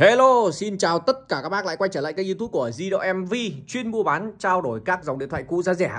Hello, xin chào tất cả các bác lại quay trở lại kênh youtube của Zido MV chuyên mua bán trao đổi các dòng điện thoại cũ giá rẻ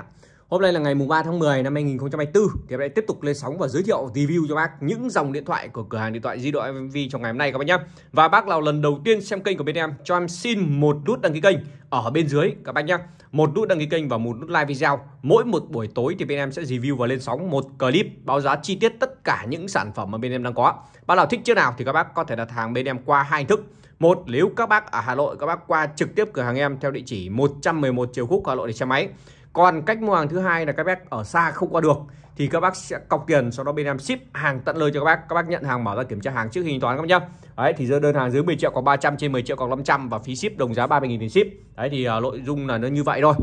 Hôm nay là ngày mùng 3 tháng 10 năm 2024 thì em lại tiếp tục lên sóng và giới thiệu review cho bác những dòng điện thoại của cửa hàng điện thoại Zido MV trong ngày hôm nay các bác nhé Và bác nào lần đầu tiên xem kênh của bên em cho em xin một nút đăng ký kênh ở bên dưới các bác nhé Một nút đăng ký kênh và một nút like video Mỗi một buổi tối thì bên em sẽ review và lên sóng một clip báo giá chi tiết tất cả những sản phẩm mà bên em đang có Bác nào thích chưa nào thì các bác có thể đặt hàng bên em qua hai hình thức một nếu các bác ở Hà Nội các bác qua trực tiếp cửa hàng em theo địa chỉ 111 Triều Khúc Hà Nội để xe máy còn cách mua hàng thứ hai là các bác ở xa không qua được thì các bác sẽ cọc tiền sau đó bên em ship hàng tận nơi cho các bác các bác nhận hàng mở ra kiểm tra hàng trước khi thanh toán các bác nhá đấy thì đơn hàng dưới 10 triệu có 300 trên 10 triệu có 500 và phí ship đồng giá 30.000 tiền ship đấy thì uh, nội dung là nó như vậy thôi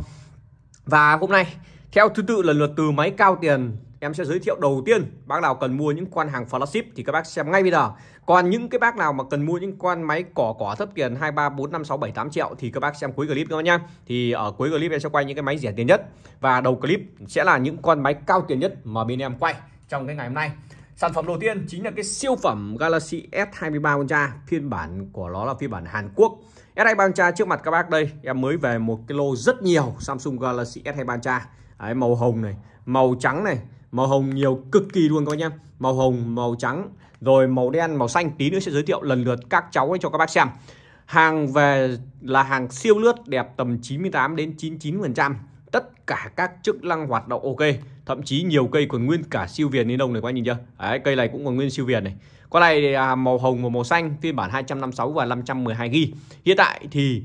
và hôm nay theo thứ tự lần lượt từ máy cao tiền em sẽ giới thiệu đầu tiên bác nào cần mua những con hàng flagship thì các bác xem ngay bây giờ còn những cái bác nào mà cần mua những con máy cỏ cỏ thấp tiền hai ba bốn năm sáu bảy tám triệu thì các bác xem cuối clip các nha. thì ở cuối clip em sẽ quay những cái máy rẻ tiền nhất và đầu clip sẽ là những con máy cao tiền nhất mà bên em quay trong cái ngày hôm nay Sản phẩm đầu tiên chính là cái siêu phẩm Galaxy S23 Ultra, phiên bản của nó là phiên bản Hàn Quốc. S23 Ultra trước mặt các bác đây, em mới về một cái lô rất nhiều Samsung Galaxy S23 Ultra. Đấy, màu hồng này, màu trắng này, màu hồng nhiều cực kỳ luôn các anh em màu hồng màu trắng rồi màu đen màu xanh tí nữa sẽ giới thiệu lần lượt các cháu ấy cho các bác xem hàng về là hàng siêu lướt đẹp tầm 98 đến 99 phần trăm tất cả các chức năng hoạt động ok thậm chí nhiều cây còn nguyên cả siêu viền ni đông này các anh nhìn chưa Đấy, cây này cũng còn nguyên siêu viền này con này thì à, màu hồng và màu xanh phiên bản 256 và 512 ghi hiện tại thì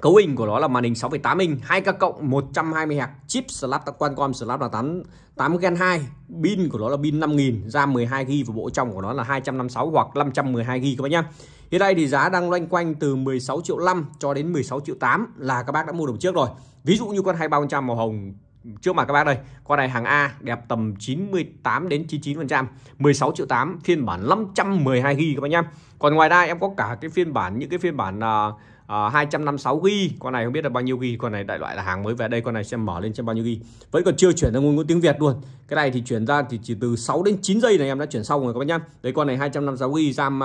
Cấu hình của nó là màn hình 6,8 inch, 2K cộng 120 hạt chip Snapdragon Qualcomm là Snapdragon 8 Gen 2, pin của nó là pin 5000, RAM 12GB và bộ trong của nó là 256 hoặc 512GB các bác nhá. Hiện nay thì giá đang loanh quanh từ 16 triệu 5 cho đến 16 triệu 8 là các bác đã mua được trước rồi. Ví dụ như con 2300 màu hồng trước mặt các bác đây con này hàng A đẹp tầm 98 đến 99% 16 triệu 8 phiên bản 512 GB các bác nhá còn ngoài ra em có cả cái phiên bản những cái phiên bản uh, uh, 256 GB con này không biết là bao nhiêu GB con này đại loại là hàng mới về đây con này sẽ mở lên xem bao nhiêu GB vẫn còn chưa chuyển sang ngôn ngữ tiếng Việt luôn cái này thì chuyển ra thì chỉ từ 6 đến 9 giây này em đã chuyển xong rồi các bác nhá đấy con này 256 GB RAM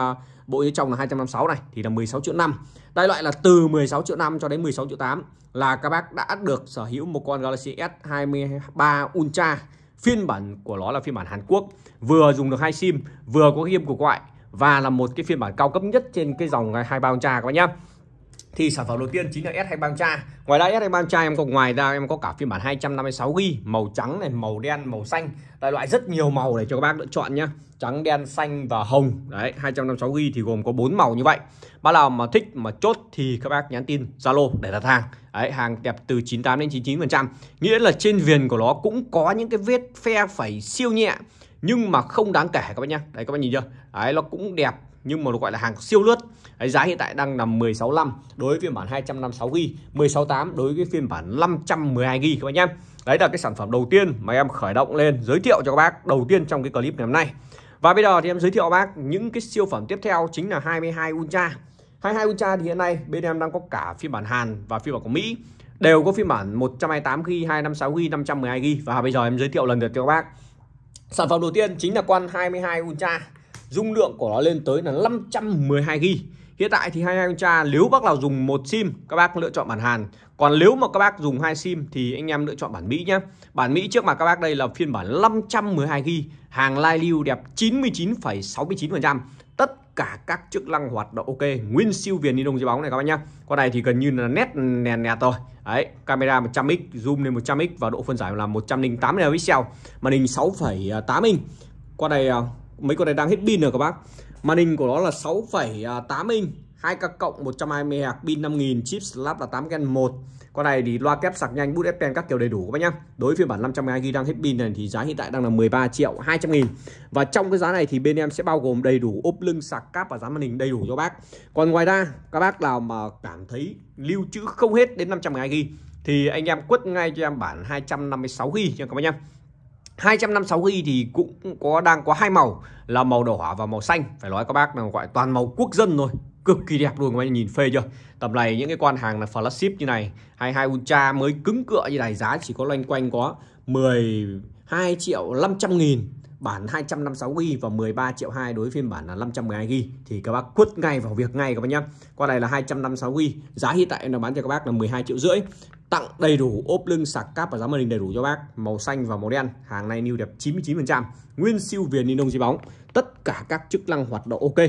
bộ như trong là 256 này thì là 16 triệu 5 đại loại là từ 16 triệu 5 cho đến 16 triệu 8 là các bác đã được sở hữu một con Galaxy S23 Ultra phiên bản của nó là phiên bản Hàn Quốc vừa dùng được hai sim vừa có game của gọi và là một cái phiên bản cao cấp nhất trên cái dòng 23 ờ, Ultra các bác nhá thì sản phẩm đầu tiên chính là S23 Mantra. Ngoài ra S23 Mantra em còn ngoài ra em có cả phiên bản 256GB màu trắng này, màu đen, màu xanh. Đại loại rất nhiều màu để cho các bác lựa chọn nhá. Trắng, đen, xanh và hồng. Đấy, 256GB thì gồm có 4 màu như vậy. Bác nào mà thích mà chốt thì các bác nhắn tin Zalo để đặt hàng. Đấy, hàng đẹp từ 98 đến 99%. Nghĩa là trên viền của nó cũng có những cái vết phe phẩy siêu nhẹ nhưng mà không đáng kể các bác nhá. Đấy các bác nhìn chưa? Đấy nó cũng đẹp nhưng mà nó gọi là hàng siêu lướt Đấy, giá hiện tại đang là 16.5 đối với phiên bản 256GB 16.8 đối với phiên bản 512 g, các bạn nhé đấy là cái sản phẩm đầu tiên mà em khởi động lên giới thiệu cho các bác đầu tiên trong cái clip ngày hôm nay và bây giờ thì em giới thiệu bác những cái siêu phẩm tiếp theo chính là 22 Ultra 22 Ultra thì hiện nay bên em đang có cả phiên bản Hàn và phiên bản của Mỹ đều có phiên bản 128GB, 256GB, 512 g và bây giờ em giới thiệu lần lượt cho các bác sản phẩm đầu tiên chính là con 22 Ultra dung lượng của nó lên tới là 512 GB hiện tại thì hai anh cha nếu bác nào dùng một sim các bác lựa chọn bản Hàn còn nếu mà các bác dùng hai sim thì anh em lựa chọn bản Mỹ nhé bản Mỹ trước mặt các bác đây là phiên bản 512 GB hàng lai lưu đẹp 99,69% tất cả các chức năng hoạt động ok nguyên siêu viền đi đông dây bóng này các bác nhá con này thì gần như là nét nèn nè thôi đấy camera 100x zoom lên 100x và độ phân giải là 108 megapixel màn hình 6,8 inch con này à, mấy con này đang hết pin rồi các bác màn hình của nó là 6,8 à, inch 2K cộng 120 hạt pin 5000 chip slap là 8 gen 1 con này thì loa kép sạc nhanh bút pen các kiểu đầy đủ các bác nhá đối với phiên bản 512 g đang hết pin này thì giá hiện tại đang là 13 triệu 200 nghìn và trong cái giá này thì bên em sẽ bao gồm đầy đủ ốp lưng sạc cáp và giá màn hình đầy đủ cho bác còn ngoài ra các bác nào mà cảm thấy lưu trữ không hết đến 512 g thì anh em quất ngay cho em bản 256 g nha các bác nhá 256i thì cũng có đang có hai màu là màu đỏ và màu xanh phải nói các bác là gọi toàn màu quốc dân rồi cực kỳ đẹp luôn các bạn nhìn phê chưa tầm này những cái quan hàng là flagship như này hay hai Ultra mới cứng cựa như này giá chỉ có loanh quanh có 12 triệu 500 nghìn bản 256GB và 13 triệu 2 đối với phiên bản là 512GB thì các bác quất ngay vào việc ngay các bác nhé. Qua này là 256GB, giá hiện tại đang bán cho các bác là 12 triệu rưỡi tặng đầy đủ ốp lưng sạc cáp và giá màn hình đầy đủ cho bác màu xanh và màu đen hàng này new đẹp 99% nguyên siêu viền ni lông dưới bóng tất cả các chức năng hoạt động ok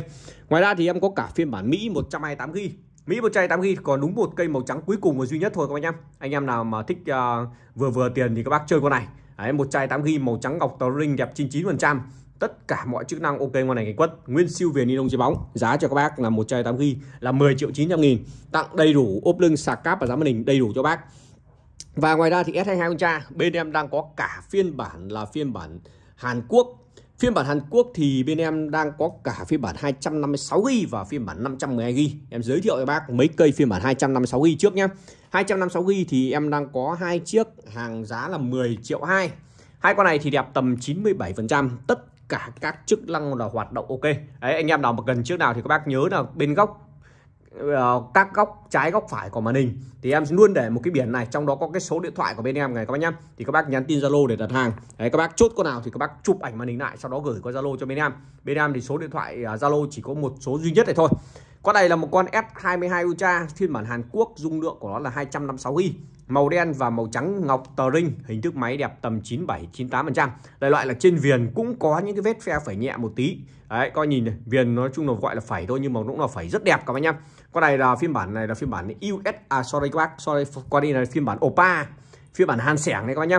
ngoài ra thì em có cả phiên bản mỹ 128 g Mỹ 128 g còn đúng một cây màu trắng cuối cùng và duy nhất thôi các anh em anh em nào mà thích uh, vừa vừa tiền thì các bác chơi con này một chai 128 g màu trắng ngọc tàu ring đẹp 99% tất cả mọi chức năng ok ngoài này cái quất nguyên siêu viền ni lông chơi bóng giá cho các bác là một chai 108 g là 10 triệu 900 nghìn tặng đầy đủ ốp lưng sạc cáp và giá màn hình đầy đủ cho bác và ngoài ra thì S22 Ultra bên em đang có cả phiên bản là phiên bản Hàn Quốc Phiên bản Hàn Quốc thì bên em đang có cả phiên bản 256 g và phiên bản 512 g Em giới thiệu cho bác mấy cây phiên bản 256 g trước nhé. 256 g thì em đang có hai chiếc hàng giá là 10 triệu 2. Hai con này thì đẹp tầm 97%, tất cả các chức năng là hoạt động ok đấy anh em nào mà cần trước nào thì các bác nhớ là bên góc ờ, các góc trái góc phải của màn hình thì em luôn để một cái biển này trong đó có cái số điện thoại của bên em này các bác nhá thì các bác nhắn tin zalo để đặt hàng đấy các bác chốt con nào thì các bác chụp ảnh màn hình lại sau đó gửi qua zalo cho bên em bên em thì số điện thoại ờ, zalo chỉ có một số duy nhất này thôi con này là một con S22 Ultra phiên bản Hàn Quốc, dung lượng của nó là 256GB, màu đen và màu trắng ngọc tờ ring, hình thức máy đẹp tầm 97 98%. Đại loại là trên viền cũng có những cái vết phe phải nhẹ một tí. Đấy, coi nhìn này, viền nói chung là gọi là phẩy thôi nhưng mà cũng là phẩy rất đẹp các bạn nhá. Con này là phiên bản này là phiên bản US à sorry các bác, sorry qua đi là phiên bản Oppa, phiên bản Hàn xẻng này các bạn nhá.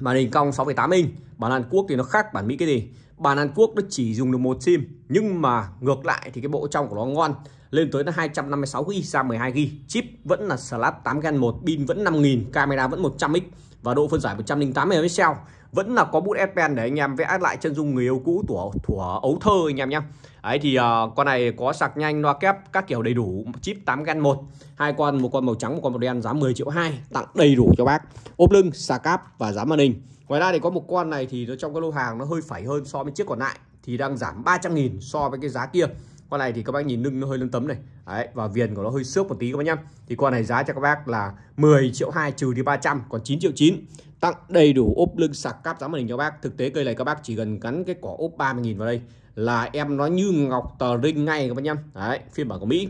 Màn hình cong 6,8 inch, bản Hàn Quốc thì nó khác bản Mỹ cái gì bàn Hàn Quốc nó chỉ dùng được một sim nhưng mà ngược lại thì cái bộ trong của nó ngon lên tới là 256 GB RAM 12 g chip vẫn là slot 8 gen 1 pin vẫn 5000 camera vẫn 100x và độ phân giải 108 megapixel vẫn là có bút S-Pen để anh em vẽ lại chân dung người yêu cũ của thủa ấu thơ anh em nhé ấy thì uh, con này có sạc nhanh loa kép các kiểu đầy đủ chip 8 gen 1 hai con một con màu trắng một con màu đen giá 10 triệu 2 tặng đầy đủ cho bác ốp lưng sạc cáp và giá màn hình Ngoài ra thì có một con này thì nó trong cái lô hàng nó hơi phẩy hơn so với chiếc còn lại thì đang giảm 300 000 so với cái giá kia. Con này thì các bác nhìn lưng nó hơi lưng tấm này. Đấy, và viền của nó hơi xước một tí các bác nhá. Thì con này giá cho các bác là 10 triệu 2 trừ đi 300 còn 9 triệu 9. Tặng đầy đủ ốp lưng sạc cáp giá màn hình cho bác. Thực tế cây này các bác chỉ cần gắn cái cỏ ốp 30 000 vào đây là em nó như ngọc tờ rinh ngay các bác nhá. Đấy, phiên bản của Mỹ.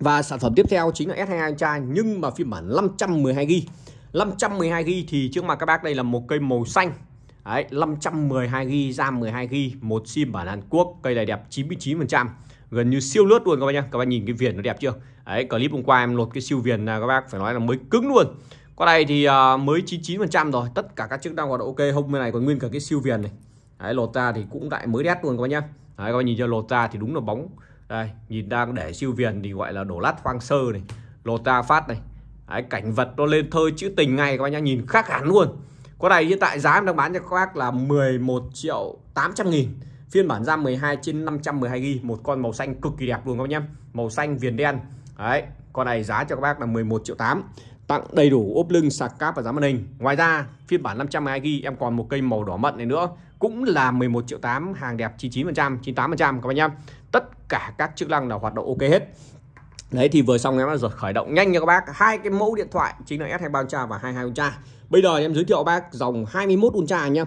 Và sản phẩm tiếp theo chính là S22 anh trai nhưng mà phiên bản 512 GB. 512GB thì trước mặt các bác đây là một cây màu xanh Đấy, 512GB, RAM 12GB, một sim bản Hàn Quốc, cây này đẹp 99%, gần như siêu lướt luôn các bác nhá. Các bác nhìn cái viền nó đẹp chưa? Đấy, clip hôm qua em lột cái siêu viền là các bác phải nói là mới cứng luôn. Con này thì à, mới 99% rồi, tất cả các chức năng hoạt động ok, hôm bên này còn nguyên cả cái siêu viền này. Đấy, lột ra thì cũng lại mới đét luôn các bác nhá. Đấy, các bác nhìn cho lột ra thì đúng là bóng. Đây, nhìn đang để siêu viền thì gọi là đổ lát hoang sơ này. Lột ra phát này, Đấy, cảnh vật nó lên thơ chữ tình ngay các bác nhá nhìn khác hẳn luôn con này hiện tại giá em đang bán cho các bác là 11 triệu 800 nghìn phiên bản ra 12 trên 512 g một con màu xanh cực kỳ đẹp luôn các bác nhá màu xanh viền đen đấy con này giá cho các bác là 11 triệu 8 tặng đầy đủ ốp lưng sạc cáp và giá màn hình ngoài ra phiên bản 512 g em còn một cây màu đỏ mận này nữa cũng là 11 triệu 8 hàng đẹp 99% 98% các bác nhá tất cả các chức năng là hoạt động ok hết Đấy thì vừa xong em đã khởi động nhanh nha các bác hai cái mẫu điện thoại chính là S23 Ultra và 22 Ultra. Bây giờ em giới thiệu bác dòng 21 Ultra nhá.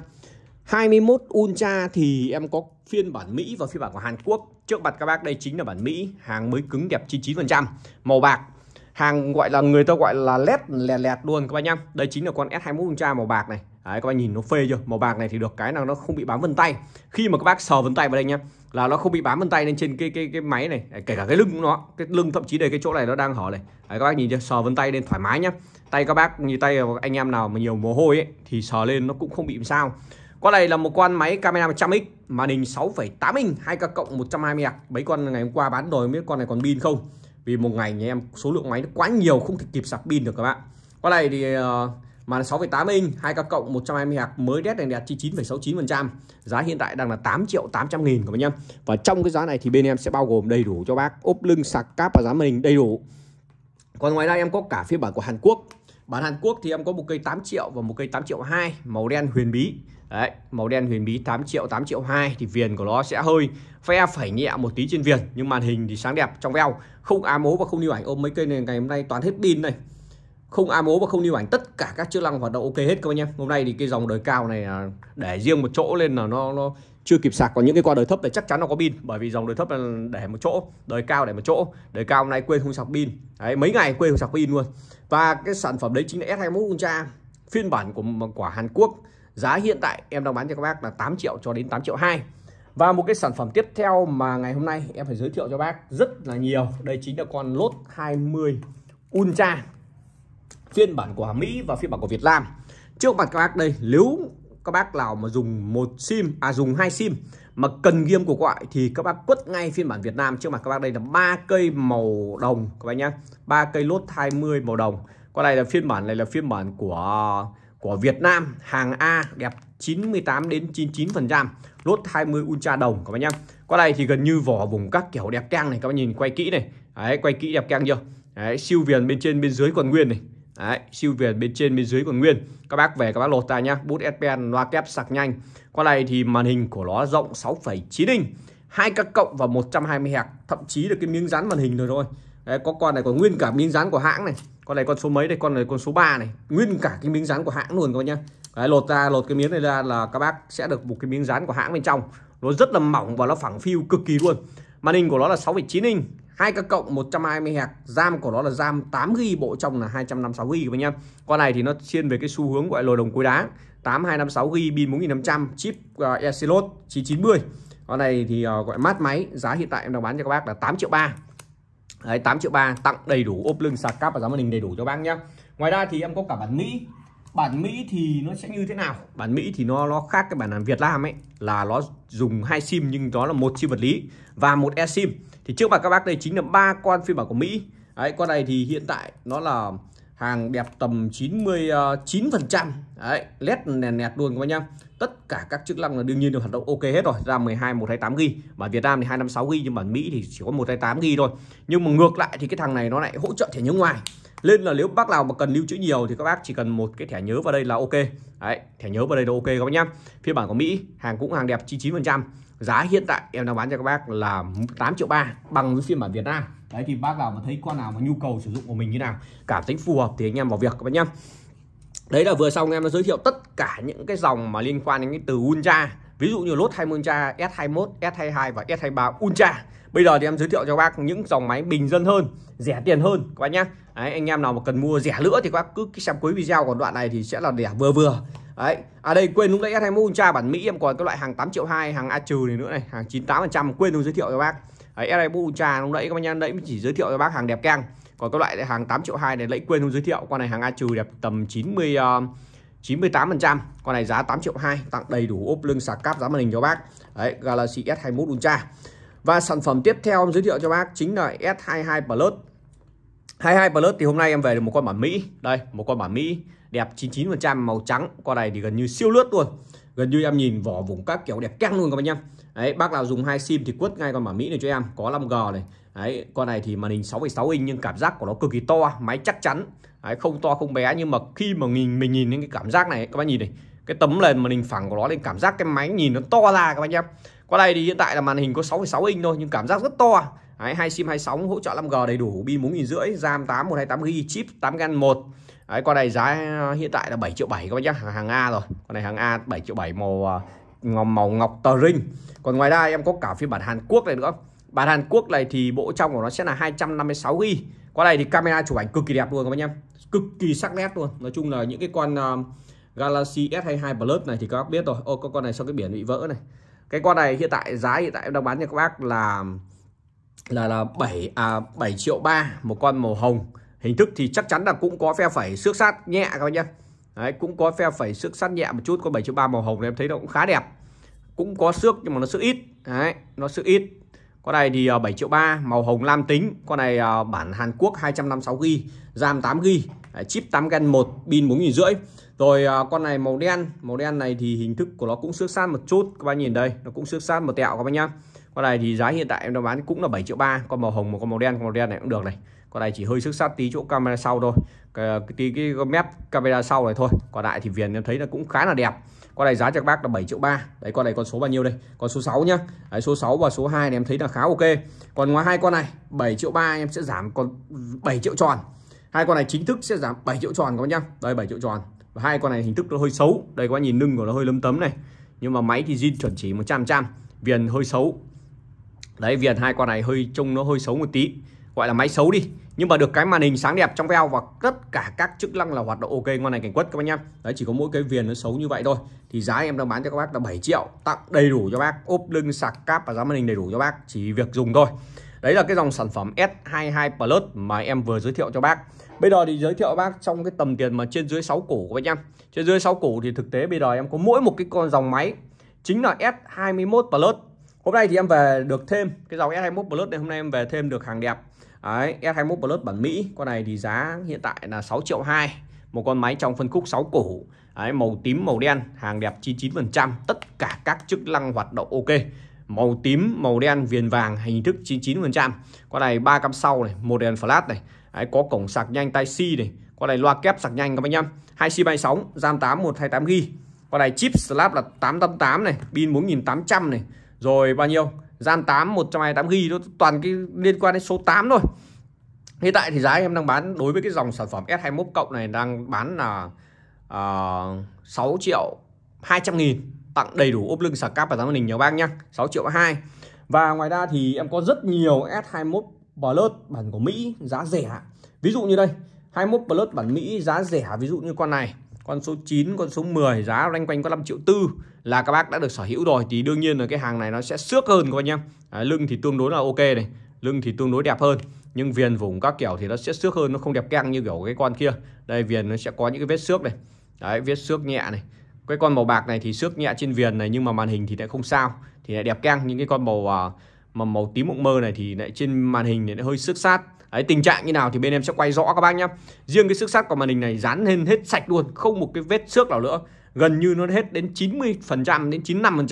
21 Ultra thì em có phiên bản Mỹ và phiên bản của Hàn Quốc. Trước mặt các bác đây chính là bản Mỹ, hàng mới cứng đẹp 99%, màu bạc. Hàng gọi là người ta gọi là led lẹt lẹt luôn các bác nhá. Đây chính là con S21 Ultra màu bạc này. Đấy các bác nhìn nó phê chưa? Màu bạc này thì được cái nào nó không bị bám vân tay. Khi mà các bác sờ vân tay vào đây nhá, là nó không bị bám vân tay lên trên cái cái cái máy này kể cả cái lưng của nó cái lưng thậm chí đây cái chỗ này nó đang hở này đấy, các bác nhìn chưa sờ vân tay lên thoải mái nhá tay các bác như tay anh em nào mà nhiều mồ hôi ấy, thì sờ lên nó cũng không bị sao con này là một con máy camera 100x màn hình 6,8 inch 2K cộng 120 ạ mấy con ngày hôm qua bán rồi mấy con này còn pin không vì một ngày nhà em số lượng máy nó quá nhiều không thể kịp sạc pin được các bạn con này thì ờ, màn 6,8 inch hai cặp cộng 120 hạt mới đét đèn đẹp chi 9,69% giá hiện tại đang là 8 triệu 800 nghìn của bác nhá và trong cái giá này thì bên em sẽ bao gồm đầy đủ cho bác ốp lưng sạc cáp và giá mình đầy đủ còn ngoài ra em có cả phiên bản của Hàn Quốc bản Hàn Quốc thì em có một cây 8 triệu và một cây 8 triệu 2 màu đen huyền bí đấy màu đen huyền bí 8 triệu 8 triệu 2 thì viền của nó sẽ hơi phe phải nhẹ một tí trên viền nhưng màn hình thì sáng đẹp trong veo không ám ố và không lưu ảnh ôm mấy cây này ngày hôm nay toàn hết pin này không ai mố và không lưu ảnh tất cả các chức năng hoạt động ok hết các anh em hôm nay thì cái dòng đời cao này à, để riêng một chỗ lên là nó nó chưa kịp sạc còn những cái qua đời thấp thì chắc chắn nó có pin bởi vì dòng đời thấp là để một chỗ đời cao để một chỗ đời cao hôm nay quên không sạc pin đấy mấy ngày quên không sạc pin luôn và cái sản phẩm đấy chính là S21 Ultra phiên bản của quả Hàn Quốc giá hiện tại em đang bán cho các bác là 8 triệu cho đến 8 triệu 2 và một cái sản phẩm tiếp theo mà ngày hôm nay em phải giới thiệu cho bác rất là nhiều đây chính là con lốt 20 Ultra phiên bản của Mỹ và phiên bản của Việt Nam trước mặt các bác đây nếu các bác nào mà dùng một sim à dùng hai sim mà cần ghiêm của gọi thì các bác quất ngay phiên bản Việt Nam trước mặt các bác đây là ba cây màu đồng các bác nhá ba cây lốt 20 màu đồng con này là phiên bản này là phiên bản của của Việt Nam hàng A đẹp 98 đến 99 phần trăm lốt 20 ultra đồng các bác nhá con này thì gần như vỏ vùng các kiểu đẹp trang này các bác nhìn quay kỹ này đấy quay kỹ đẹp trang chưa đấy siêu viền bên trên bên dưới còn nguyên này Đấy, siêu việt bên trên bên dưới còn nguyên các bác về các bác lột ra nhá bút s pen loa kép sạc nhanh con này thì màn hình của nó rộng 6,9 inch hai các cộng và 120 hz thậm chí là cái miếng dán màn hình rồi thôi đấy, có con này còn nguyên cả miếng dán của hãng này con này con số mấy đây con này con số 3 này nguyên cả cái miếng dán của hãng luôn các bác nhá đấy, lột ra lột cái miếng này ra là các bác sẽ được một cái miếng dán của hãng bên trong nó rất là mỏng và nó phẳng phiu cực kỳ luôn màn hình của nó là 6,9 inch hai các cộng 120 Hz RAM của nó là RAM 8 g bộ trong là 256 g các bạn nhá con này thì nó chuyên về cái xu hướng gọi lồi đồng cuối đá 8256 g pin 4500 chip uh, Exynos 990 con này thì uh, gọi mát máy giá hiện tại em đang bán cho các bác là 8 triệu ba Đấy, 8 triệu ba tặng đầy đủ ốp lưng sạc cáp và giá màn hình đầy đủ cho bác nhá ngoài ra thì em có cả bản Mỹ bản Mỹ thì nó sẽ như thế nào bản Mỹ thì nó nó khác cái bản Việt Nam ấy là nó dùng hai sim nhưng đó là một sim vật lý và một e sim thì trước mặt các bác đây chính là ba con phiên bản của Mỹ đấy con này thì hiện tại nó là hàng đẹp tầm 99 ờ, phần trăm đấy led nẹt nẹt luôn các bác nhá tất cả các chức năng là đương nhiên được hoạt động ok hết rồi ra 12 128 GB mà Việt Nam thì 256 GB nhưng mà Mỹ thì chỉ có 128 GB thôi nhưng mà ngược lại thì cái thằng này nó lại hỗ trợ thẻ nhớ ngoài nên là nếu bác nào mà cần lưu trữ nhiều thì các bác chỉ cần một cái thẻ nhớ vào đây là ok đấy thẻ nhớ vào đây là ok các bác nhá phiên bản của Mỹ hàng cũng hàng đẹp 99 phần trăm giá hiện tại em đang bán cho các bác là 8 triệu ba bằng với phiên bản Việt Nam đấy thì bác nào mà thấy con nào mà nhu cầu sử dụng của mình như nào cảm thấy phù hợp thì anh em vào việc các bác nhá đấy là vừa xong em đã giới thiệu tất cả những cái dòng mà liên quan đến cái từ Ultra ví dụ như lốt 20 Ultra S21 S22 và S23 Ultra bây giờ thì em giới thiệu cho các bác những dòng máy bình dân hơn rẻ tiền hơn các bác nhá đấy, anh em nào mà cần mua rẻ nữa thì các bác cứ xem cuối video còn đoạn này thì sẽ là rẻ vừa vừa đấy à đây quên lúc nãy S21 Ultra bản Mỹ em còn các loại hàng 8 triệu 2 hàng A trừ này nữa này hàng 98% quên không giới thiệu cho bác đấy S21 Ultra lúc nãy các bác nhá nãy chỉ giới thiệu cho bác hàng đẹp keng còn các loại hàng 8 triệu 2 này lấy quên không giới thiệu con này hàng A trừ đẹp tầm 90 uh, 98% con này giá 8 triệu 2 tặng đầy đủ ốp lưng sạc cáp giá màn hình cho bác đấy Galaxy S21 Ultra và sản phẩm tiếp theo em giới thiệu cho bác chính là S22 Plus 22 Plus thì hôm nay em về được một con bản Mỹ Đây một con bản Mỹ đẹp 99% màu trắng Con này thì gần như siêu lướt luôn Gần như em nhìn vỏ vùng các kiểu đẹp căng luôn các bạn nhé Đấy bác nào dùng hai sim thì quất ngay con bản Mỹ này cho em Có 5G này Đấy con này thì màn hình 6.6 inch nhưng cảm giác của nó cực kỳ to Máy chắc chắn Đấy, Không to không bé nhưng mà khi mà mình, mình nhìn những cái cảm giác này Các bạn nhìn này cái tấm nền màn hình phẳng của nó nên cảm giác cái máy nhìn nó to ra các bạn nhé con này thì hiện tại là màn hình có 6,6 inch thôi nhưng cảm giác rất to Đấy, hai sim sóng hỗ trợ 5G đầy đủ, pin 4500, RAM 8 128GB, chip 8 Gen 1. Đấy, con này giá hiện tại là 7 triệu 7 các bác nhá, hàng, hàng A rồi. Con này hàng A 7 triệu 7 màu à, ngọc màu ngọc tờ ring. Còn ngoài ra em có cả phiên bản Hàn Quốc này nữa. Bản Hàn Quốc này thì bộ trong của nó sẽ là 256GB. Con này thì camera chụp ảnh cực kỳ đẹp luôn các bác nhá. Cực kỳ sắc nét luôn. Nói chung là những cái con à, Galaxy S22 Plus này thì các bác biết rồi. Ô con này sau cái biển bị vỡ này. Cái con này hiện tại giá hiện tại em đang bán cho các bác là là là 7 à 7 triệu ba một con màu hồng hình thức thì chắc chắn là cũng có phe phẩy xước sát nhẹ các bác nhé Đấy, cũng có phe phẩy xước sát nhẹ một chút có 7 triệu ba màu hồng này em thấy nó cũng khá đẹp cũng có xước nhưng mà nó xước ít Đấy, nó xước ít con này thì 7 à, triệu ba màu hồng lam tính con này à, bản Hàn Quốc 256GB giam 8 ghi chip 8 gen 1 pin 4 rưỡi rồi à, con này màu đen màu đen này thì hình thức của nó cũng xước sát một chút các bạn nhìn đây nó cũng xước sát một tẹo các bạn nhá con này thì giá hiện tại em đang bán cũng là 7 triệu ba con màu hồng một con màu đen con màu đen này cũng được này con này chỉ hơi sức sát tí chỗ camera sau thôi cái, cái, cái, cái mép camera sau này thôi còn lại thì viền em thấy là cũng khá là đẹp con này giá cho các bác là 7 triệu ba đấy con này con số bao nhiêu đây con số 6 nhá đấy, số 6 và số 2 này em thấy là khá ok còn ngoài hai con này 7 triệu ba em sẽ giảm còn 7 triệu tròn hai con này chính thức sẽ giảm 7 triệu tròn các bác nhá đây 7 triệu tròn và hai con này hình thức nó hơi xấu đây các nhìn lưng của nó hơi lấm tấm này nhưng mà máy thì zin chuẩn chỉ 100 trăm viền hơi xấu đấy viền hai con này hơi trông nó hơi xấu một tí gọi là máy xấu đi nhưng mà được cái màn hình sáng đẹp trong veo và tất cả các chức năng là hoạt động ok ngon này cảnh quất các bác nhá đấy chỉ có mỗi cái viền nó xấu như vậy thôi thì giá em đang bán cho các bác là 7 triệu tặng đầy đủ cho bác ốp lưng sạc cáp và giá màn hình đầy đủ cho bác chỉ việc dùng thôi đấy là cái dòng sản phẩm S22 Plus mà em vừa giới thiệu cho bác bây giờ thì giới thiệu bác trong cái tầm tiền mà trên dưới 6 cổ các bác nhá trên dưới 6 cổ thì thực tế bây giờ em có mỗi một cái con dòng máy chính là S21 Plus hôm nay thì em về được thêm cái dòng S21 Plus này hôm nay em về thêm được hàng đẹp Đấy, S21 Plus bản Mỹ con này thì giá hiện tại là 6 triệu 2 một con máy trong phân khúc 6 cổ Đấy, màu tím màu đen hàng đẹp 99% tất cả các chức năng hoạt động ok màu tím màu đen viền vàng hình thức 99% con này ba cam sau này một đèn flash này Đấy, có cổng sạc nhanh tai si này con này loa kép sạc nhanh các anh em hai si bay sóng ram 8 128 gb con này chip slap là 888 này pin 4800 này rồi bao nhiêu gian 8 128 GB nó toàn cái liên quan đến số 8 thôi hiện tại thì giá em đang bán đối với cái dòng sản phẩm S21 cộng này đang bán là ờ, uh, 6 triệu 200 nghìn tặng đầy đủ ốp lưng sạc cáp và tấm màn hình nhiều bác nhá 6 triệu 2 và ngoài ra thì em có rất nhiều S21 Plus bản của Mỹ giá rẻ ví dụ như đây 21 Plus bản Mỹ giá rẻ ví dụ như con này con số 9 con số 10 giá loanh quanh có 5 triệu tư là các bác đã được sở hữu rồi thì đương nhiên là cái hàng này nó sẽ xước hơn các anh em à, lưng thì tương đối là ok này lưng thì tương đối đẹp hơn nhưng viền vùng các kiểu thì nó sẽ xước hơn nó không đẹp keng như kiểu cái con kia đây viền nó sẽ có những cái vết xước này đấy vết xước nhẹ này cái con màu bạc này thì xước nhẹ trên viền này nhưng mà màn hình thì lại không sao thì lại đẹp keng những cái con màu à, mà màu tím mộng mơ này thì lại trên màn hình thì lại hơi xước sát Đấy, tình trạng như nào thì bên em sẽ quay rõ các bác nhé Riêng cái sức sắt của màn hình này dán lên hết sạch luôn Không một cái vết xước nào nữa Gần như nó hết đến 90% đến 95%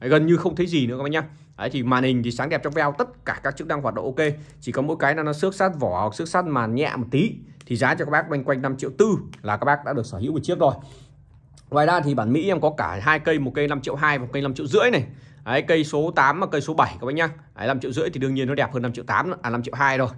Đấy, Gần như không thấy gì nữa các bác nhé Đấy, thì màn hình thì sáng đẹp trong veo tất cả các chức năng hoạt động ok chỉ có mỗi cái là nó xước sát vỏ hoặc xước sát màn nhẹ một tí thì giá cho các bác quanh quanh 5 triệu tư là các bác đã được sở hữu một chiếc rồi ngoài ra thì bản mỹ em có cả hai cây một cây 5 triệu hai một cây 5 triệu rưỡi này Đấy, cây số 8 và cây số 7 các bác nhá Đấy, 5 triệu rưỡi thì đương nhiên nó đẹp hơn 5 triệu 8 à 5 triệu 2 rồi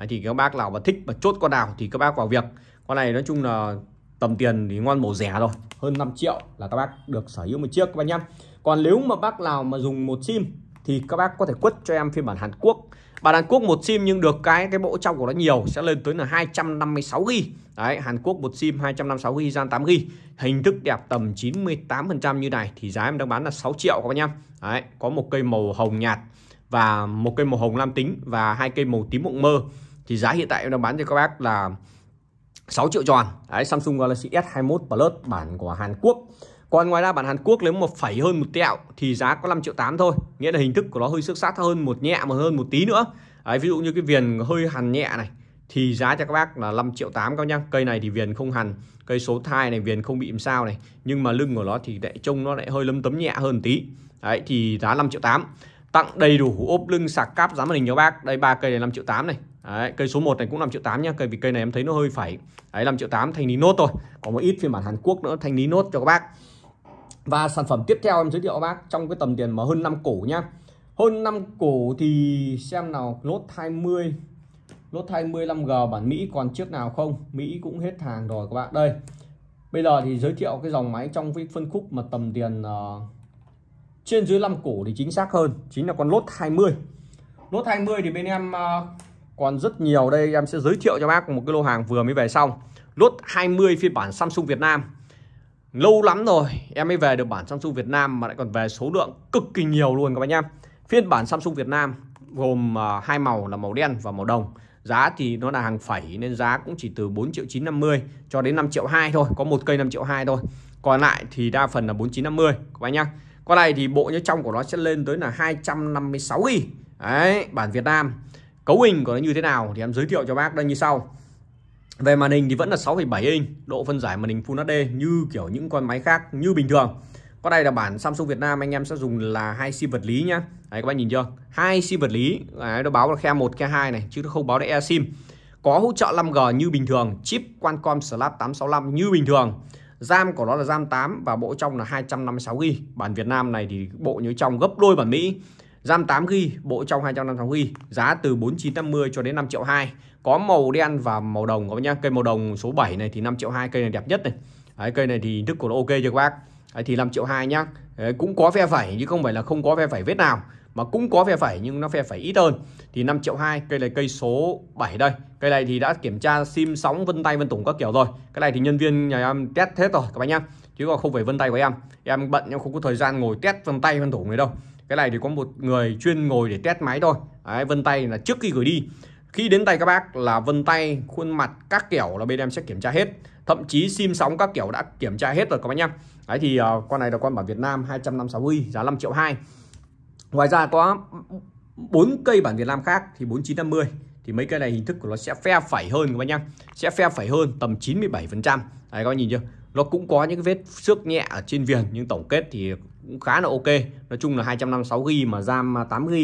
Đấy, thì các bác nào mà thích mà chốt con nào thì các bác vào việc con này nói chung là tầm tiền thì ngon bổ rẻ rồi hơn 5 triệu là các bác được sở hữu một chiếc các bác nhá còn nếu mà bác nào mà dùng một sim thì các bác có thể quất cho em phiên bản Hàn Quốc bản Hàn Quốc một sim nhưng được cái cái bộ trong của nó nhiều sẽ lên tới là 256 g đấy Hàn Quốc một sim 256 g gian 8 g hình thức đẹp tầm 98% như này thì giá em đang bán là 6 triệu các bác nhá đấy có một cây màu hồng nhạt và một cây màu hồng lam tính và hai cây màu tím mộng mơ thì giá hiện tại em đang bán cho các bác là 6 triệu tròn đấy Samsung Galaxy S21 Plus bản của Hàn Quốc còn ngoài ra bản Hàn Quốc nếu mà phẩy hơn một tẹo thì giá có 5 triệu 8 thôi nghĩa là hình thức của nó hơi xước sát hơn một nhẹ mà hơn một tí nữa đấy, ví dụ như cái viền hơi hằn nhẹ này thì giá cho các bác là 5 triệu 8 các nhá cây này thì viền không hằn cây số thai này viền không bị làm sao này nhưng mà lưng của nó thì lại trông nó lại hơi lấm tấm nhẹ hơn tí đấy thì giá 5 triệu 8 tặng đầy đủ ốp lưng sạc cáp giá màn hình cho bác đây ba cây này 5 triệu 8 này Đấy, cây số 1 này cũng 5 triệu 8 nhá cây vì cây này em thấy nó hơi phải Đấy, 5 triệu 8 thanh lý nốt thôi Có một ít phiên bản Hàn Quốc nữa thanh lý nốt cho các bác Và sản phẩm tiếp theo em giới thiệu các bác Trong cái tầm tiền mà hơn 5 cổ nhá Hơn 5 cổ thì xem nào lốt 20 Lốt 20 5G bản Mỹ còn trước nào không Mỹ cũng hết hàng rồi các bạn Đây Bây giờ thì giới thiệu cái dòng máy trong cái phân khúc mà tầm tiền uh, trên dưới 5 cổ thì chính xác hơn chính là con lốt 20 lốt 20 thì bên em uh, còn rất nhiều đây em sẽ giới thiệu cho bác một cái lô hàng vừa mới về xong lốt 20 phiên bản Samsung Việt Nam lâu lắm rồi em mới về được bản Samsung Việt Nam mà lại còn về số lượng cực kỳ nhiều luôn các bạn nhá phiên bản Samsung Việt Nam gồm à, hai màu là màu đen và màu đồng giá thì nó là hàng phẩy nên giá cũng chỉ từ 4 triệu 950 cho đến 5 triệu 2 thôi có một cây 5 triệu 2 thôi còn lại thì đa phần là 4950 các bạn nhá con này thì bộ nhớ trong của nó sẽ lên tới là 256 g Đấy, bản Việt Nam cấu hình của nó như thế nào thì em giới thiệu cho bác đây như sau về màn hình thì vẫn là 6,7 inch độ phân giải màn hình Full HD như kiểu những con máy khác như bình thường có đây là bản Samsung Việt Nam anh em sẽ dùng là hai sim vật lý nhá đấy các bạn nhìn chưa hai sim vật lý đấy, nó báo là khe một khe hai này chứ nó không báo là e sim có hỗ trợ 5G như bình thường chip Qualcomm Snap 865 như bình thường RAM của nó là RAM 8 và bộ trong là 256GB bản Việt Nam này thì bộ nhớ trong gấp đôi bản Mỹ RAM 8GB, bộ trong 256GB, giá từ 4950 cho đến 5 triệu 2. Có màu đen và màu đồng có bác nhá. Cây màu đồng số 7 này thì 5 triệu 2 cây này đẹp nhất này. Đấy, cây này thì hình thức của nó ok chưa các bác? Đấy, thì 5 triệu 2 nhá. Đấy, cũng có phe phẩy chứ không phải là không có phe phẩy vết nào mà cũng có phe phẩy nhưng nó phe phẩy ít hơn thì 5 triệu 2 cây này cây số 7 đây cây này thì đã kiểm tra sim sóng vân tay vân tủng các kiểu rồi cái này thì nhân viên nhà em test hết rồi các bác nhá chứ còn không phải vân tay của em em bận nhưng không có thời gian ngồi test vân tay vân tủng này đâu cái này thì có một người chuyên ngồi để test máy thôi Đấy, vân tay là trước khi gửi đi khi đến tay các bác là vân tay khuôn mặt các kiểu là bên em sẽ kiểm tra hết thậm chí sim sóng các kiểu đã kiểm tra hết rồi các bác nhá đấy thì uh, con này là con bản Việt Nam 256i giá 5 triệu 2 ngoài ra có bốn cây bản Việt Nam khác thì 4950 thì mấy cây này hình thức của nó sẽ phe phẩy hơn các bác nhá sẽ phe phẩy hơn tầm 97 phần trăm đấy các nhìn chưa nó cũng có những vết xước nhẹ ở trên viền nhưng tổng kết thì cũng khá là ok nói chung là 256GB mà RAM 8 g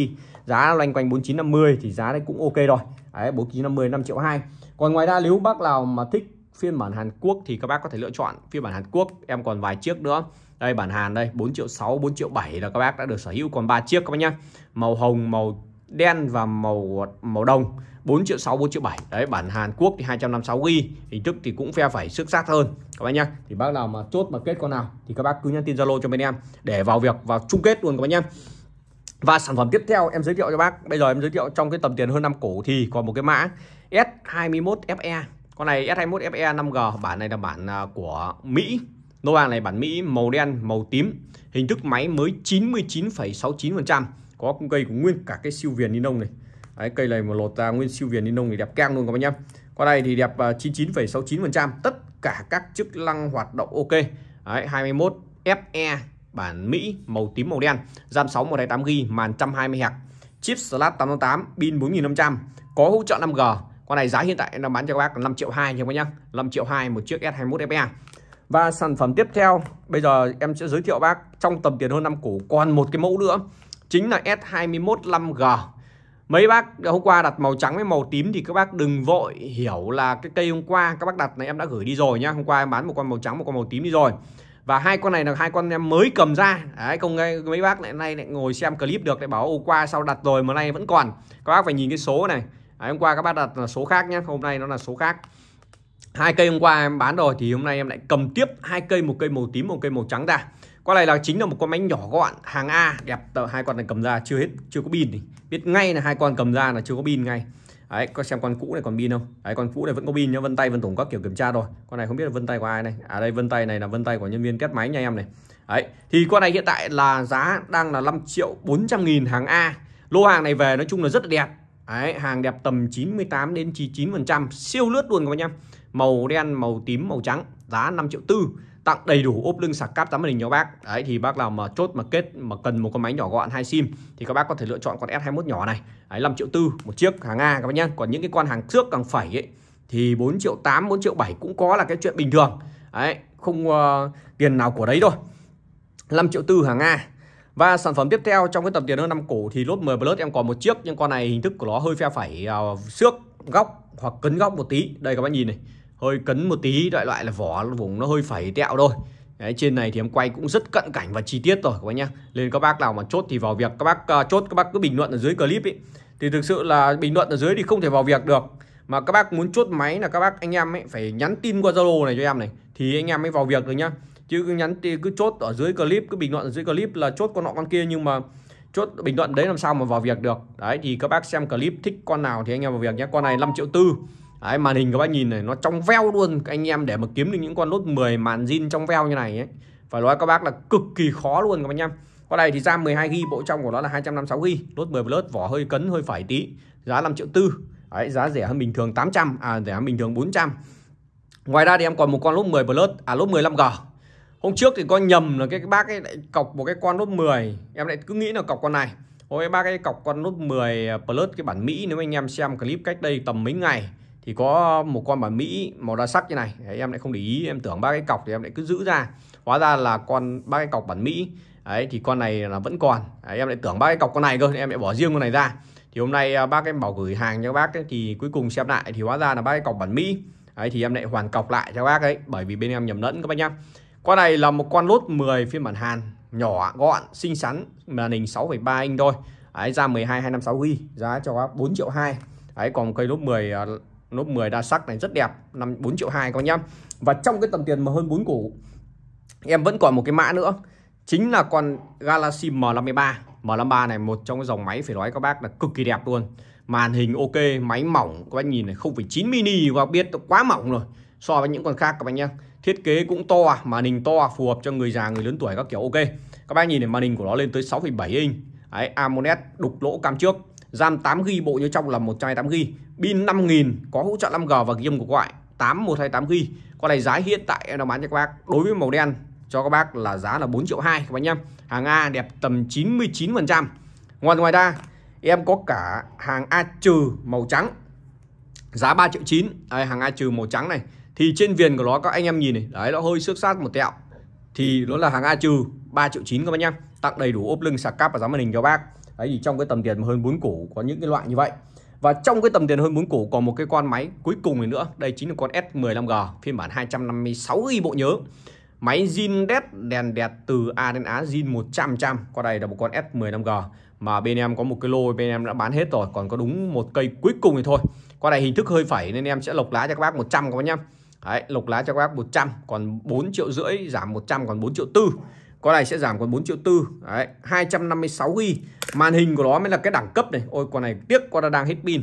giá loanh quanh 4950 thì giá đấy cũng ok rồi đấy 4950 năm triệu hai còn ngoài ra nếu bác nào mà thích phiên bản Hàn Quốc thì các bác có thể lựa chọn phiên bản Hàn Quốc em còn vài chiếc nữa đây bản Hàn đây 4 triệu sáu bốn triệu bảy là các bác đã được sở hữu còn ba chiếc các bác nhá màu hồng màu đen và màu màu đồng 4 triệu 6 4 triệu 7 đấy bản Hàn Quốc thì 256 ghi hình thức thì cũng phe phải sức sát hơn các bác nhá thì bác nào mà chốt mà kết con nào thì các bác cứ nhắn tin Zalo cho bên em để vào việc vào chung kết luôn các bác nhá và sản phẩm tiếp theo em giới thiệu cho bác bây giờ em giới thiệu trong cái tầm tiền hơn 5 cổ thì còn một cái mã S21FE con này S21 FE 5G bản này là bản à, của Mỹ Nova này bản Mỹ màu đen màu tím hình thức máy mới 99,69% có cây của nguyên cả cái siêu viền ni lông này Đấy, cây này một lột ra nguyên siêu viền ni lông thì đẹp keng luôn các bác nhá qua đây thì đẹp 99,69% à, tất cả các chức năng hoạt động ok Đấy, 21 FE bản Mỹ màu tím màu đen RAM 6 128 g màn 128 màn 120 hạt chip Slot 888 pin 4500 có hỗ trợ 5G con này giá hiện tại nó bán cho các bác là 5 triệu 2 nha các bác nhá 5 triệu 2 một chiếc S21 FE và sản phẩm tiếp theo bây giờ em sẽ giới thiệu bác trong tầm tiền hơn năm củ còn một cái mẫu nữa chính là S21 5G mấy bác hôm qua đặt màu trắng với màu tím thì các bác đừng vội hiểu là cái cây hôm qua các bác đặt này em đã gửi đi rồi nhá hôm qua em bán một con màu trắng một con màu tím đi rồi và hai con này là hai con em mới cầm ra đấy không nghe mấy bác lại nay lại ngồi xem clip được lại bảo hôm qua sau đặt rồi mà nay vẫn còn các bác phải nhìn cái số này đấy, hôm qua các bác đặt là số khác nhé hôm nay nó là số khác hai cây hôm qua em bán rồi thì hôm nay em lại cầm tiếp hai cây một cây màu tím một cây màu trắng ra con này là chính là một con máy nhỏ gọn hàng A đẹp tờ hai con này cầm ra chưa hết chưa có pin thì biết ngay là hai con cầm ra là chưa có pin ngay đấy có xem con cũ này còn pin không đấy con cũ này vẫn có pin nhá vân tay vân tổng các kiểu kiểm tra rồi con này không biết là vân tay của ai này ở à đây vân tay này là vân tay của nhân viên kết máy nha em này đấy thì con này hiện tại là giá đang là 5 triệu 400 nghìn hàng A lô hàng này về nói chung là rất là đẹp đấy hàng đẹp tầm 98 đến 99 phần trăm siêu lướt luôn các bạn em màu đen màu tím màu trắng giá 5 triệu tư tặng đầy đủ ốp lưng sạc cáp tám màn hình cho bác đấy thì bác nào mà chốt mà kết mà cần một con máy nhỏ gọn hai sim thì các bác có thể lựa chọn con S21 nhỏ này đấy, 5 triệu tư một chiếc hàng A các bác nhé còn những cái con hàng trước càng phẩy ấy thì 4 triệu 8 4 triệu 7 cũng có là cái chuyện bình thường đấy không uh, tiền nào của đấy thôi 5 triệu tư hàng A và sản phẩm tiếp theo trong cái tầm tiền hơn năm cổ thì lốt 10 Plus em còn một chiếc nhưng con này hình thức của nó hơi phe phẩy uh, xước góc hoặc cấn góc một tí đây các bác nhìn này hơi cấn một tí loại loại là vỏ vùng nó hơi phẩy tẹo thôi Đấy, trên này thì em quay cũng rất cận cảnh và chi tiết rồi các bác nhá nên các bác nào mà chốt thì vào việc các bác uh, chốt các bác cứ bình luận ở dưới clip ấy thì thực sự là bình luận ở dưới thì không thể vào việc được mà các bác muốn chốt máy là các bác anh em ấy phải nhắn tin qua zalo này cho em này thì anh em mới vào việc được nhá chứ cứ nhắn tin cứ chốt ở dưới clip cứ bình luận ở dưới clip là chốt con nọ con kia nhưng mà chốt bình luận đấy làm sao mà vào việc được đấy thì các bác xem clip thích con nào thì anh em vào việc nhé con này 5 triệu tư Đấy, màn hình các bác nhìn này nó trong veo luôn các anh em để mà kiếm được những con nốt 10 màn zin trong veo như này ấy. Phải nói các bác là cực kỳ khó luôn các bác nhá. Con này thì ra 12 GB, bộ trong của nó là 256 GB, nốt 10 Plus vỏ hơi cấn hơi phải tí, giá 5 triệu tư. Đấy, giá rẻ hơn bình thường 800, à rẻ hơn bình thường 400. Ngoài ra thì em còn một con lốt 10 Plus, à lốt 15G. Hôm trước thì con nhầm là cái, cái bác ấy lại cọc một cái con lốt 10, em lại cứ nghĩ là cọc con này. Hôm ấy bác ấy cọc con lốt 10 ờ, Plus cái bản Mỹ nếu anh em xem clip cách đây tầm mấy ngày thì có một con bản mỹ màu đa sắc như này đấy, em lại không để ý em tưởng ba cái cọc thì em lại cứ giữ ra hóa ra là con ba cái cọc bản mỹ đấy thì con này là vẫn còn đấy, em lại tưởng ba cái cọc con này cơ em lại bỏ riêng con này ra thì hôm nay à, bác em bảo gửi hàng cho bác ấy, thì cuối cùng xem lại thì hóa ra là ba cái cọc bản mỹ đấy thì em lại hoàn cọc lại cho bác ấy bởi vì bên em nhầm lẫn các bác nhá con này là một con lốt 10 phiên bản Hàn nhỏ gọn xinh xắn màn hình 6,3 inch thôi ấy ra 12 256 g giá cho bác 4 triệu 2 ấy còn cây lốt 10 nốt 10 đa sắc này rất đẹp năm 4 triệu 2 các nhá và trong cái tầm tiền mà hơn 4 củ em vẫn còn một cái mã nữa chính là con Galaxy M53 M53 này một trong cái dòng máy phải nói các bác là cực kỳ đẹp luôn màn hình ok máy mỏng các bác nhìn này 0,9 mini và biết quá mỏng rồi so với những con khác các bác nhá. thiết kế cũng to màn hình to phù hợp cho người già người lớn tuổi các kiểu ok các bác nhìn này màn hình của nó lên tới 6,7 inch Đấy, AMOLED đục lỗ cam trước RAM 8 g bộ nhớ trong là 128 g Pin 5000 có hỗ trợ 5G và ghi âm của gọi 8128 g Con này giá hiện tại em đang bán cho các bác Đối với màu đen cho các bác là giá là 4 triệu 2 các bác nhé Hàng A đẹp tầm 99% Ngoài ngoài ra em có cả hàng A trừ màu trắng Giá 3 triệu 9 Đây, Hàng A trừ màu trắng này Thì trên viền của nó các anh em nhìn này Đấy nó hơi xước sát một tẹo Thì nó là hàng A trừ 3 triệu 9 các bác nhé Tặng đầy đủ ốp lưng sạc cáp và giá màn hình cho bác đấy thì trong cái tầm tiền hơn 4 củ có những cái loại như vậy và trong cái tầm tiền hơn 4 củ còn một cái con máy cuối cùng này nữa đây chính là con S15G phiên bản 256 GB bộ nhớ máy zin đét đèn đẹp từ A đến Á zin 100 trăm con này là một con S15G mà bên em có một cái lô bên em đã bán hết rồi còn có đúng một cây cuối cùng thì thôi con này hình thức hơi phẩy nên em sẽ lộc lá cho các bác 100 các bác nhá Đấy, lộc lá cho các bác 100 còn 4 triệu rưỡi giảm 100 còn 4 triệu tư con này sẽ giảm còn 4 triệu tư đấy 256 ghi màn hình của nó mới là cái đẳng cấp này ôi con này tiếc con đang hết pin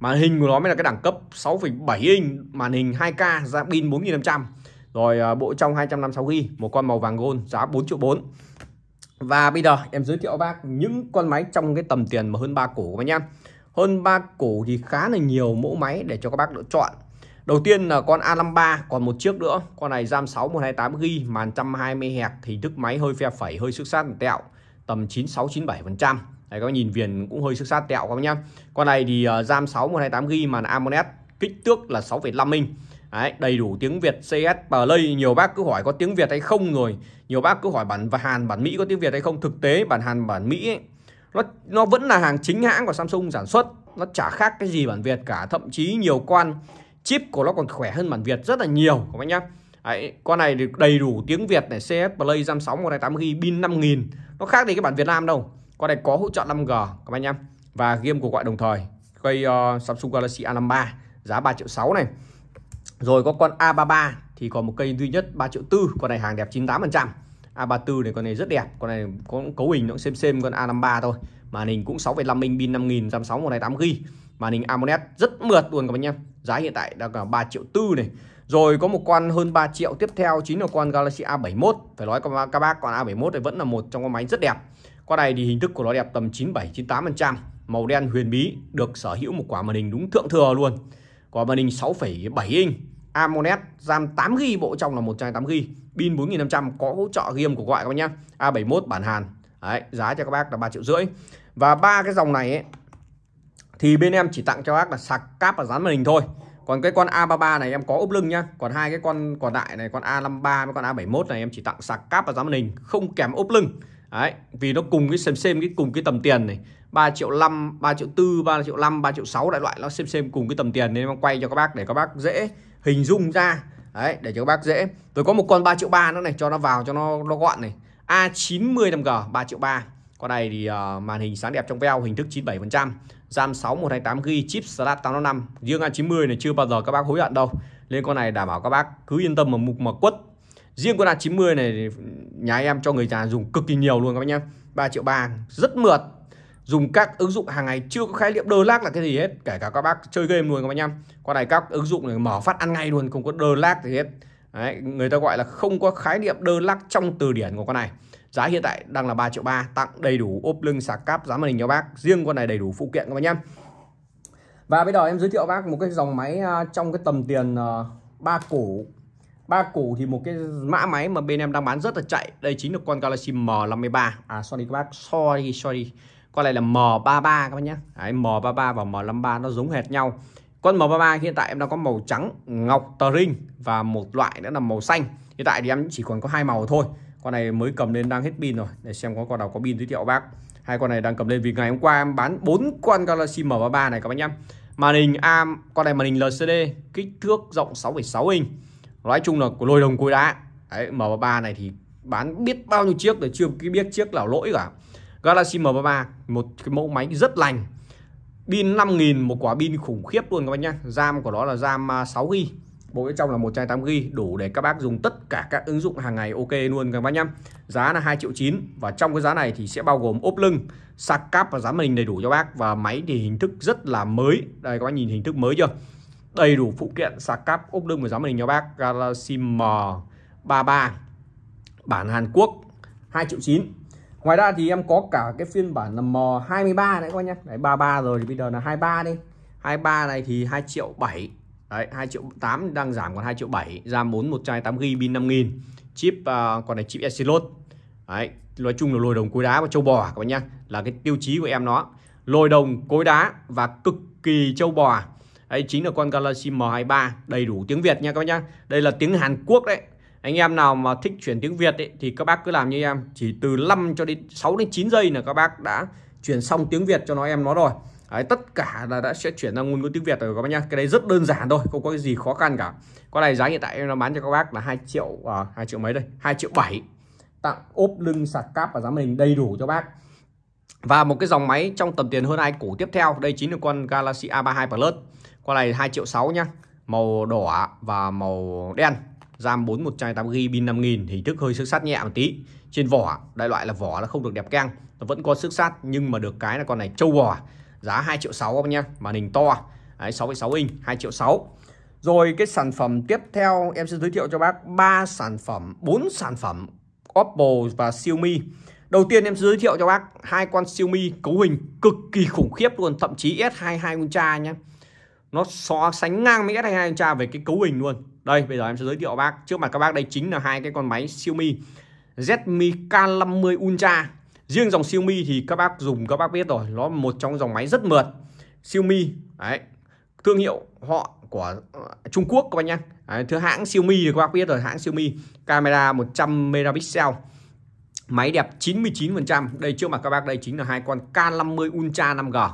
màn hình của nó mới là cái đẳng cấp 6,7 inch màn hình 2K ra pin 4500 rồi à, bộ trong 256 g một con màu vàng gold giá 4 triệu 4 và bây giờ em giới thiệu bác những con máy trong cái tầm tiền mà hơn 3 cổ của bác nhá hơn 3 cổ thì khá là nhiều mẫu máy để cho các bác lựa chọn đầu tiên là con A53 còn một chiếc nữa con này RAM 6 128GB màn 120Hz thì thức máy hơi phe phẩy hơi sức sát tẹo tầm 96 97 phần trăm các bạn nhìn viền cũng hơi sức sát tẹo các nhá con này thì uh, RAM 6 128GB màn AMOLED kích thước là 6,5 inch Đấy, đầy đủ tiếng Việt CS Play nhiều bác cứ hỏi có tiếng Việt hay không rồi nhiều bác cứ hỏi bản và Hàn bản Mỹ có tiếng Việt hay không thực tế bản Hàn bản Mỹ ấy, nó nó vẫn là hàng chính hãng của Samsung sản xuất nó chả khác cái gì bản Việt cả thậm chí nhiều quan chip của nó còn khỏe hơn bản Việt rất là nhiều các bạn nhá Đấy, con này thì đầy đủ tiếng Việt này CS, Play RAM 6 128GB pin 5000 nó khác thì cái bản Việt Nam đâu con này có hỗ trợ 5G các bạn nhá và game của gọi đồng thời cây uh, Samsung Galaxy A53 giá 3 triệu 6 này rồi có con A33 thì còn một cây duy nhất 3 triệu tư con này hàng đẹp 98% A34 này con này rất đẹp con này có cấu hình nó cũng xem xem con A53 thôi màn hình cũng 6,5 inch pin 5000 RAM 6 128GB màn hình AMOLED rất mượt luôn các bạn nhé giá hiện tại đang là 3 triệu tư này rồi có một con hơn 3 triệu tiếp theo chính là con Galaxy A71 phải nói các bác con A71 thì vẫn là một trong con máy rất đẹp con này thì hình thức của nó đẹp tầm 97 98% màu đen huyền bí được sở hữu một quả màn hình đúng thượng thừa luôn quả màn hình 6,7 inch AMOLED RAM 8GB bộ trong là 128GB pin 4500 có hỗ trợ game của gọi các bạn nhé A71 bản Hàn Đấy, giá cho các bác là 3 triệu rưỡi và ba cái dòng này ấy, thì bên em chỉ tặng cho bác là sạc cáp và dán màn hình thôi còn cái con A33 này em có ốp lưng nhá còn hai cái con còn đại này con A53 với con A71 này em chỉ tặng sạc cáp và dán màn hình không kèm ốp lưng đấy vì nó cùng cái xem xem cái cùng cái tầm tiền này 3 triệu 5, 3 triệu 4, 3 triệu 5, 3 triệu 6 đại loại nó xem xem cùng cái tầm tiền nên em quay cho các bác để các bác dễ hình dung ra đấy để cho các bác dễ tôi có một con 3 triệu 3 nữa này cho nó vào cho nó nó gọn này A90 5G 3 triệu 3 con này thì uh, màn hình sáng đẹp trong veo hình thức 97% RAM 6 128GB chip Snap 855 riêng A90 này chưa bao giờ các bác hối hận đâu nên con này đảm bảo các bác cứ yên tâm mà mục mà quất riêng con A90 này nhà em cho người già dùng cực kỳ nhiều luôn các bác nhé 3 triệu 3 rất mượt dùng các ứng dụng hàng ngày chưa có khái niệm đơ lác là cái gì hết kể cả các bác chơi game luôn các bác nhá con này các ứng dụng này mở phát ăn ngay luôn không có đơ lác gì hết Đấy, người ta gọi là không có khái niệm đơ lắc trong từ điển của con này Giá hiện tại đang là 3 triệu 3 tặng đầy đủ ốp lưng sạc cáp giá màn hình cho bác. Riêng con này đầy đủ phụ kiện các bác nhé Và bây giờ em giới thiệu bác một cái dòng máy à, trong cái tầm tiền à, ba cổ ba củ thì một cái mã máy mà bên em đang bán rất là chạy đây chính là con Galaxy M53 à sorry các bác sorry sorry con này là M33 các bác nhé Đấy, M33 và M53 nó giống hệt nhau con M33 hiện tại em đang có màu trắng ngọc tờ ring và một loại nữa là màu xanh hiện tại thì em chỉ còn có hai màu thôi con này mới cầm lên đang hết pin rồi để xem có con nào có pin giới thiệu bác hai con này đang cầm lên vì ngày hôm qua em bán bốn con Galaxy M33 này các bác nhá màn hình am con này màn hình LCD kích thước rộng 6,6 inch nói chung là của lôi đồng cối đá Đấy, M33 này thì bán biết bao nhiêu chiếc để chưa biết chiếc nào lỗi cả Galaxy M33 một cái mẫu máy rất lành pin 5000 một quả pin khủng khiếp luôn các bác nhá RAM của nó là RAM 6 GB Bộ bên trong là một chai 8GB đủ để các bác dùng tất cả các ứng dụng hàng ngày ok luôn các bác nhá. Giá là 2 triệu 9 và trong cái giá này thì sẽ bao gồm ốp lưng, sạc cáp và giá màn đầy đủ cho bác và máy thì hình thức rất là mới. Đây các bác nhìn hình thức mới chưa? Đầy đủ phụ kiện sạc cáp, ốp lưng và giá màn cho bác Galaxy M33 bản Hàn Quốc 2 triệu 9 Ngoài ra thì em có cả cái phiên bản là M23 đấy các bác nhá. Đấy 33 rồi thì bây giờ là 23 đi. 23 này thì 2 triệu 7 Đấy, 2 triệu 8 đang giảm còn 2 triệu 7 RAM 4 một chai 8 ghi pin 5000 chip uh, còn này chip Exynos Đấy, nói chung là lồi đồng cối đá và châu bò à, các bạn nhá là cái tiêu chí của em nó lồi đồng cối đá và cực kỳ châu bò à. ấy chính là con Galaxy M23 đầy đủ tiếng Việt nha các bạn nhá đây là tiếng Hàn Quốc đấy anh em nào mà thích chuyển tiếng Việt ấy, thì các bác cứ làm như em chỉ từ 5 cho đến 6 đến 9 giây là các bác đã chuyển xong tiếng Việt cho nó em nó rồi Đấy, tất cả là đã sẽ chuyển sang ngôn ngữ tiếng Việt rồi các bác nhá cái đấy rất đơn giản thôi không có cái gì khó khăn cả con này giá hiện tại em nó bán cho các bác là 2 triệu à, 2 triệu mấy đây 2 triệu 7 tặng ốp lưng sạc cáp và giá mình đầy đủ cho bác và một cái dòng máy trong tầm tiền hơn ai củ tiếp theo đây chính là con Galaxy A32 Plus con này 2 triệu 6 nhá màu đỏ và màu đen RAM 4 128GB pin 5000 hình thức hơi sức sát nhẹ một tí trên vỏ đại loại là vỏ là không được đẹp căng nó vẫn có sức sát nhưng mà được cái là con này trâu bò giá 2 triệu 6 em nhé màn hình to Đấy, 6,6 inch 2 triệu 6 rồi cái sản phẩm tiếp theo em sẽ giới thiệu cho bác ba sản phẩm bốn sản phẩm Oppo và Xiaomi Đầu tiên em sẽ giới thiệu cho bác hai con Xiaomi cấu hình cực kỳ khủng khiếp luôn, thậm chí S22 Ultra nhé. Nó so sánh ngang với S22 Ultra về cái cấu hình luôn. Đây, bây giờ em sẽ giới thiệu bác, trước mặt các bác đây chính là hai cái con máy Xiaomi zmi K50 Ultra riêng dòng Xiaomi thì các bác dùng các bác biết rồi nó một trong dòng máy rất mượt Xiaomi đấy thương hiệu họ của ờ, Trung Quốc các bác nhá đấy, thứ hãng Xiaomi thì các bác biết rồi hãng Xiaomi camera 100 megapixel máy đẹp 99% đây trước mặt các bác đây chính là hai con K50 Ultra 5G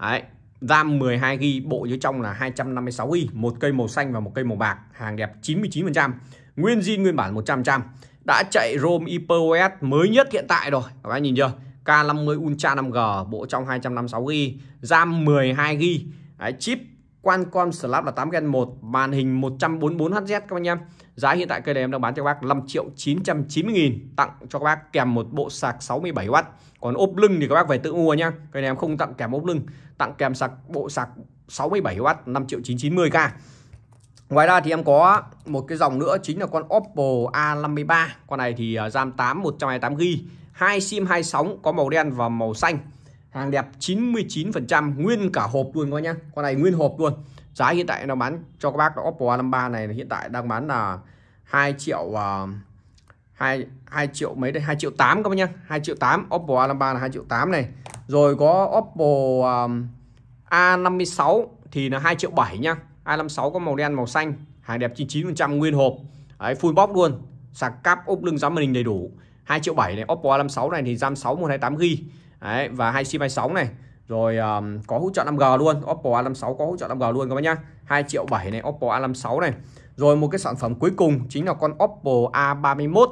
đấy RAM 12GB bộ dưới trong là 256GB một cây màu xanh và một cây màu bạc hàng đẹp 99% nguyên zin nguyên bản 100% đã chạy ROM iPOS mới nhất hiện tại rồi các bạn nhìn chưa K50 Ultra 5G bộ trong 256GB RAM 12GB Đấy, chip Qualcomm Snap là 8 Gen 1 màn hình 144Hz các bác nhé giá hiện tại cây này em đang bán cho các bác 5 triệu 990 nghìn tặng cho các bác kèm một bộ sạc 67W còn ốp lưng thì các bác phải tự mua nhá cây này em không tặng kèm ốp lưng tặng kèm sạc bộ sạc 67W 5 triệu 990k Ngoài ra thì em có một cái dòng nữa chính là con Oppo A53. Con này thì à, RAM 8 128GB, hai sim hai sóng có màu đen và màu xanh. Hàng đẹp 99% nguyên cả hộp luôn các nhá. Con này nguyên hộp luôn. Giá hiện tại nó bán cho các bác Oppo A53 này hiện tại đang bán là 2 triệu uh, 2, 2 triệu mấy đây 2 triệu 8 các bác nhá. 2 triệu 8 Oppo A53 là 2 triệu 8 này. Rồi có Oppo um, à, A56 thì là 2 triệu 7 nhá. 256 có màu đen màu xanh hàng đẹp 99% nguyên hộp Đấy, full box luôn sạc cáp ốp lưng giám màn hình đầy đủ 2 triệu 7 này Oppo A56 này thì RAM 6 128GB Đấy, và hai sim 26 này rồi um, có hỗ trợ 5G luôn Oppo A56 có hỗ trợ 5G luôn các bác nhá 2 triệu 7 này Oppo A56 này rồi một cái sản phẩm cuối cùng chính là con Oppo A31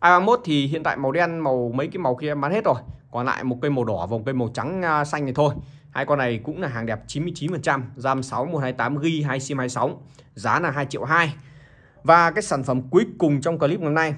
A31 thì hiện tại màu đen màu mấy cái màu kia bán hết rồi còn lại một cây màu đỏ và một cây màu trắng uh, xanh này thôi Hai con này cũng là hàng đẹp 99%, RAM 6 128 g 2 SIM 26, giá là 2 triệu 2. Và cái sản phẩm cuối cùng trong clip ngày hôm nay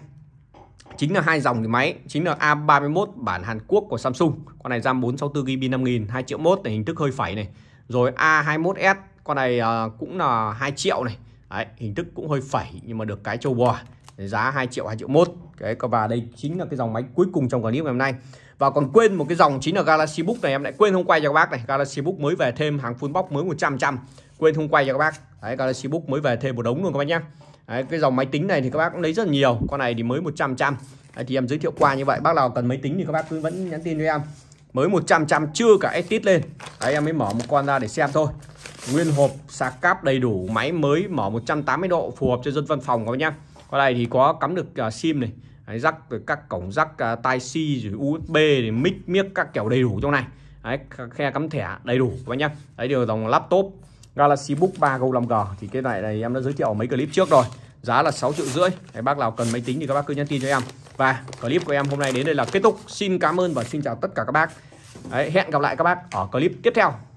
chính là hai dòng thì máy, chính là A31 bản Hàn Quốc của Samsung. Con này RAM 464 GB 5000, 2 triệu 1 này hình thức hơi phẩy này. Rồi A21s, con này à, cũng là 2 triệu này. Đấy, hình thức cũng hơi phẩy nhưng mà được cái châu bò. Giá 2 triệu 2 triệu 1. Đấy, và đây chính là cái dòng máy cuối cùng trong clip ngày hôm nay và còn quên một cái dòng chính là Galaxy Book này em lại quên không quay cho các bác này Galaxy Book mới về thêm hàng full box mới 100 trăm quên không quay cho các bác đấy Galaxy Book mới về thêm một đống luôn các bác nhá đấy, cái dòng máy tính này thì các bác cũng lấy rất là nhiều con này thì mới 100 trăm đấy, thì em giới thiệu qua như vậy bác nào cần máy tính thì các bác cứ vẫn nhắn tin cho em mới 100 trăm chưa cả edit lên đấy em mới mở một con ra để xem thôi nguyên hộp sạc cáp đầy đủ máy mới mở 180 độ phù hợp cho dân văn phòng các bác nhá con này thì có cắm được uh, sim này Đấy, rắc các cổng rắc uh, tai si rồi USB thì mic miếc các kiểu đầy đủ trong này Đấy, khe cắm thẻ đầy đủ các nhá Đấy điều dòng laptop Galaxy Book 3 Go 5G thì cái này này em đã giới thiệu mấy clip trước rồi giá là 6 triệu rưỡi Đấy, bác nào cần máy tính thì các bác cứ nhắn tin cho em và clip của em hôm nay đến đây là kết thúc xin cảm ơn và xin chào tất cả các bác Đấy, hẹn gặp lại các bác ở clip tiếp theo